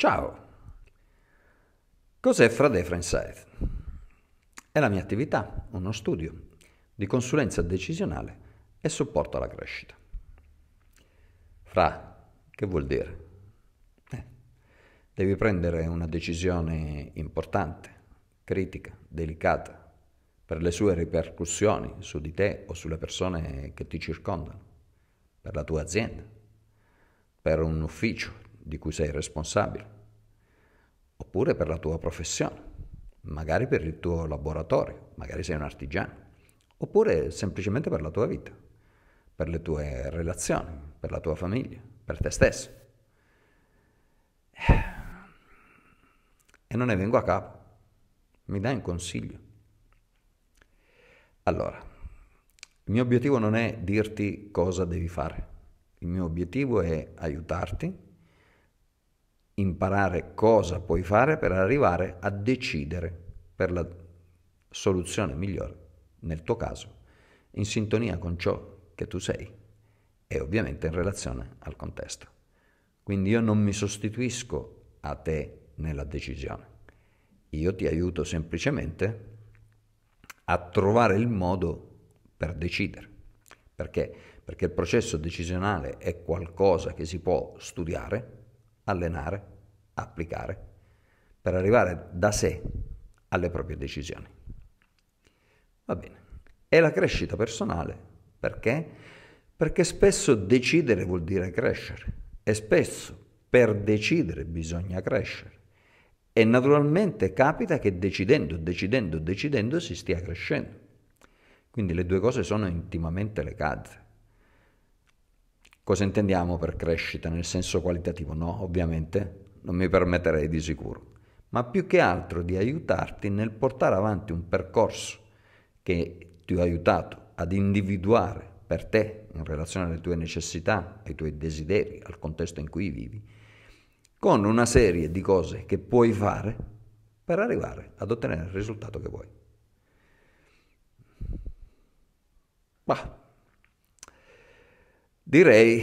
Ciao! Cos'è Friday Friendside? È la mia attività, uno studio di consulenza decisionale e supporto alla crescita. Fra, che vuol dire? Eh, devi prendere una decisione importante, critica, delicata, per le sue ripercussioni su di te o sulle persone che ti circondano, per la tua azienda, per un ufficio, di cui sei responsabile, oppure per la tua professione, magari per il tuo laboratorio, magari sei un artigiano, oppure semplicemente per la tua vita, per le tue relazioni, per la tua famiglia, per te stesso. E non ne vengo a capo. Mi dai un consiglio? Allora, il mio obiettivo non è dirti cosa devi fare, il mio obiettivo è aiutarti imparare cosa puoi fare per arrivare a decidere per la soluzione migliore, nel tuo caso, in sintonia con ciò che tu sei e ovviamente in relazione al contesto. Quindi io non mi sostituisco a te nella decisione, io ti aiuto semplicemente a trovare il modo per decidere. Perché? Perché il processo decisionale è qualcosa che si può studiare, allenare, applicare, per arrivare da sé alle proprie decisioni. Va bene. E la crescita personale, perché? Perché spesso decidere vuol dire crescere e spesso per decidere bisogna crescere. E naturalmente capita che decidendo, decidendo, decidendo si stia crescendo. Quindi le due cose sono intimamente legate. Cosa intendiamo per crescita nel senso qualitativo? No, ovviamente non mi permetterei di sicuro, ma più che altro di aiutarti nel portare avanti un percorso che ti ho aiutato ad individuare per te in relazione alle tue necessità, ai tuoi desideri, al contesto in cui vivi, con una serie di cose che puoi fare per arrivare ad ottenere il risultato che vuoi. Bah, Direi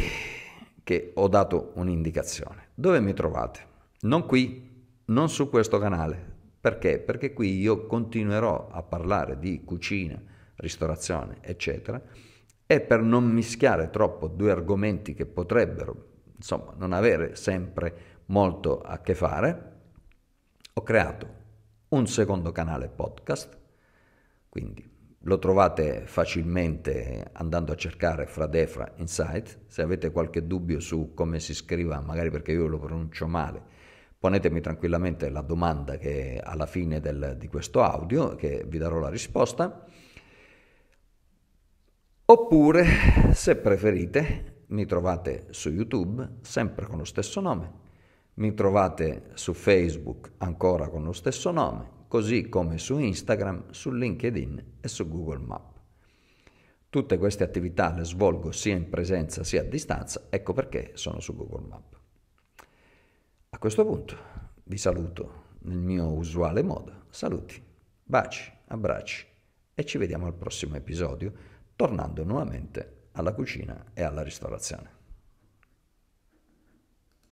che ho dato un'indicazione. Dove mi trovate? Non qui, non su questo canale. Perché? Perché qui io continuerò a parlare di cucina, ristorazione, eccetera, e per non mischiare troppo due argomenti che potrebbero, insomma, non avere sempre molto a che fare, ho creato un secondo canale podcast, quindi lo trovate facilmente andando a cercare Fradefra Insight. Se avete qualche dubbio su come si scriva, magari perché io lo pronuncio male, ponetemi tranquillamente la domanda che alla fine del, di questo audio che vi darò la risposta. Oppure, se preferite, mi trovate su YouTube sempre con lo stesso nome. Mi trovate su Facebook ancora con lo stesso nome così come su Instagram, su LinkedIn e su Google Maps. Tutte queste attività le svolgo sia in presenza sia a distanza, ecco perché sono su Google Maps. A questo punto vi saluto nel mio usuale modo. Saluti, baci, abbracci e ci vediamo al prossimo episodio, tornando nuovamente alla cucina e alla ristorazione.